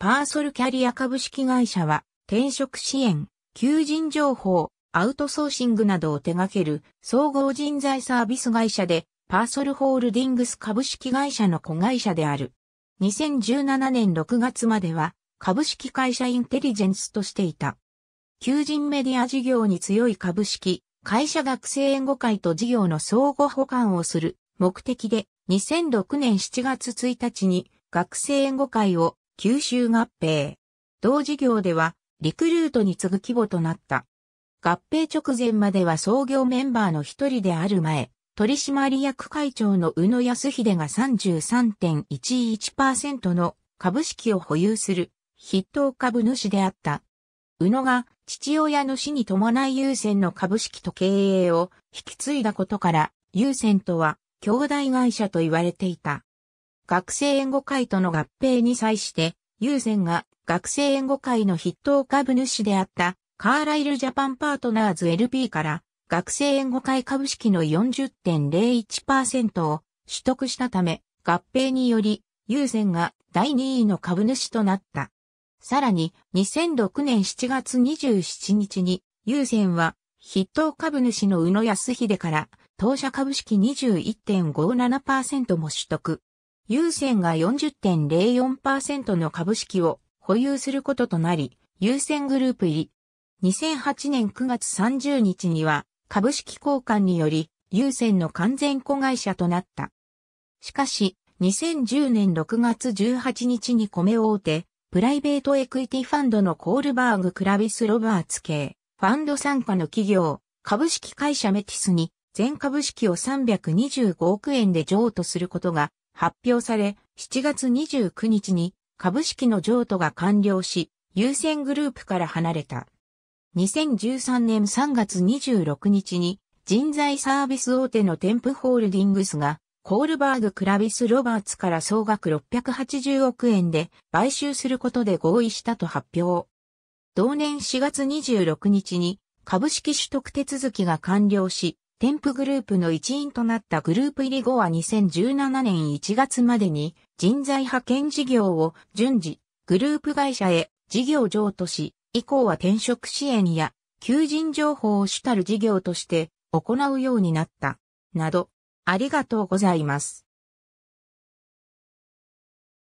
パーソルキャリア株式会社は、転職支援、求人情報、アウトソーシングなどを手掛ける総合人材サービス会社で、パーソルホールディングス株式会社の子会社である。2017年6月までは、株式会社インテリジェンスとしていた。求人メディア事業に強い株式、会社学生援護会と事業の相互補完をする目的で、2006年7月1日に学生援護会を九州合併。同事業では、リクルートに次ぐ規模となった。合併直前までは創業メンバーの一人である前、取締役会長の宇野康秀が33.11%の株式を保有する筆頭株主であった。宇野が父親の死に伴い優先の株式と経営を引き継いだことから、優先とは兄弟会社と言われていた。学生援護会との合併に際して、優先が学生援護会の筆頭株主であったカーライルジャパンパートナーズ LP から学生援護会株式の40.01%を取得したため、合併により優先が第2位の株主となった。さらに、2006年7月27日に、優先は、筆頭株主の宇野康秀から、当社株式21.57%も取得。優先が40.04%の株式を保有することとなり、優先グループ入り。2008年9月30日には株式交換により優先の完全子会社となった。しかし、2010年6月18日に米大手、プライベートエクイティファンドのコールバーグ・クラビス・ロバーツ系、ファンド参加の企業、株式会社メティスに全株式を325億円で譲渡することが発表され、7月29日に株式の譲渡が完了し、優先グループから離れた。2013年3月26日に人材サービス大手のテンプホールディングスがコールバーグ・クラビス・ロバーツから総額680億円で買収することで合意したと発表。同年4月26日に株式取得手続きが完了し、添付グループの一員となったグループ入り後は2017年1月までに人材派遣事業を順次、グループ会社へ事業譲渡し、以降は転職支援や求人情報を主たる事業として行うようになった。など、ありがとうございます。